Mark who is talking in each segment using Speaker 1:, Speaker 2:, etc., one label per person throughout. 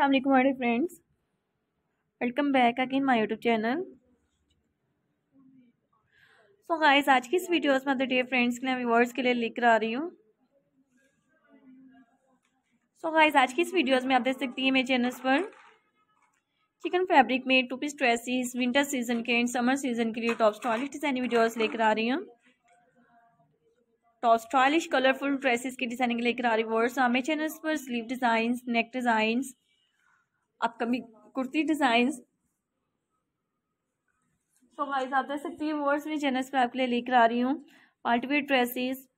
Speaker 1: असलम वालेकुम friends welcome back again my YouTube channel so guys आज की इस वीडियोस में डे फ्रेंड्स के लिए व्यूवर्स के लिए लेकर आ रही हूँ सो गाइस आज की इस वीडियोस में आप देख सकती हैं मेरे चैनल्स पर चिकन फैब्रिक में two piece dresses winter season के एंड समर सीजन के लिए टॉप स्टॉलिश डिजाइन वीडियोज लेकर आ रही हूँ टॉप स्टाइलिश कलरफुल ड्रेसेस की डिजाइनिंग लेकर आ रही वर्ड्स हमें चैनल्स पर sleeve designs neck designs upcoming kurti design तो गाइस आप देख सकती है वर्ड्स में चैनल्स पर आपके लिए लेकर आ रही हूँ party wear dresses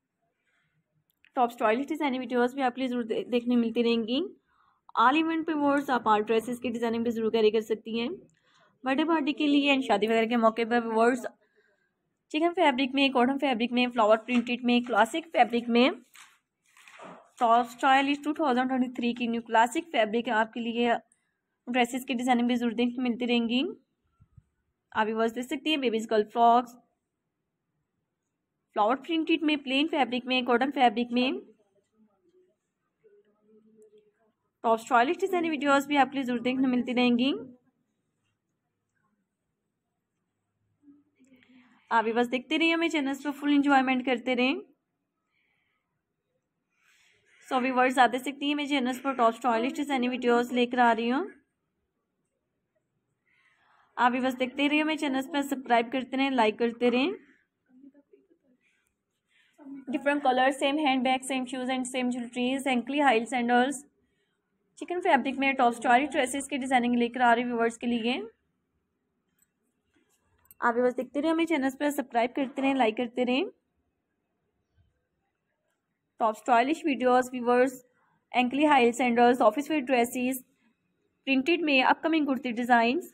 Speaker 1: top stylish designing videos भी आपके लिए जरूर दे, देखने मिलती रहेंगी ऑल इवेंट पे वर्ड्स आप आर्ट ड्रेसेस की डिज़ाइनिंग भी जरूर कैरी कर सकती हैं बर्थडे पार्टी के लिए एंड शादी वगैरह के मौके पर वर्ड्स चिकन फैब्रिक में कॉटन फैब्रिक में फ्लावर प्रिंटेड में क्लासिक फैब्रिक में top stylish two thousand twenty three की न्यू क्लासिक फैब्रिक आपके लिए ड्रेसेस की डिज़ाइनिंग भी जरूर देखने मिलती रहेंगी आप यूवर्स देख सकती हैं babies girl frocks flower printed में प्लेन फैब्रिक में कॉटन फैब्रिक में टॉप स्टॉलिश डिजाइनिंग वीडियोज भी आपके लिए जरूर देखने मिलती रहेंगी आप भी बस देखते रहिए हमें चैनल्स पर फुल इंजॉयमेंट करते रहें सो so, व्यूवर्स आप देख सकती हैं मैं चैनल्स पर टॉप स्टॉलिश डिजाइनिंग वीडियोज़ लेकर आ रही हूँ आप भी बस देखते रहिए मेरे चैनल पर सब्सक्राइब करते रहें लाइक करते रहें different colour same hand bag same shoes and same jewelleries ankle heel sandals chikan fabric में टॉप स्टॉरी ड्रेसेस की डिज़ाइनिंग लेकर आ रही व्यूवर्स के लिए आप भी बस देखते रहें हमें चैनल पर सब्सक्राइब करते रहें लाइक करते रहें top stylish videos viewers ankle heel sandals office wear dresses printed में अपकमिंग कुर्ती डिज़ाइंस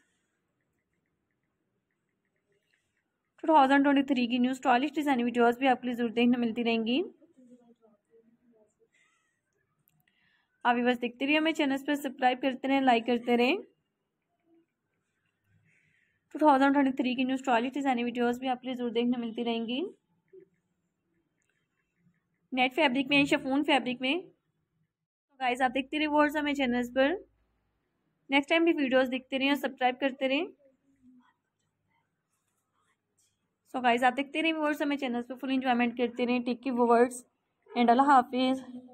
Speaker 1: 2023 की न्यूज़ स्टॉलिश डिज़ाइन वीडियोस भी आपके लिए जरूर देखने मिलती रहेंगी आप बस देखते रहिए हमें चैनल पर सब्सक्राइब करते रहें लाइक करते रहें टू थाउजेंड ट्वेंटी थ्री की न्यूज़ स्टॉलिश डिजाइन वीडियोस भी आपके लिए जरूर देखने मिलती रहेंगी नेट फैब्रिक में शफून फैब्रिक में तो गाइस आप देखते रहिए वर्ड्स हमें चैनल पर नेक्स्ट टाइम भी वीडियोस देखते रहें और सब्सक्राइब करते रहें सो गाइज आप देखते रहे व्यूवर्स हमें चैनल पर फुल इंजॉयमेंट करते रहे take words viewers and Allah हाफिज़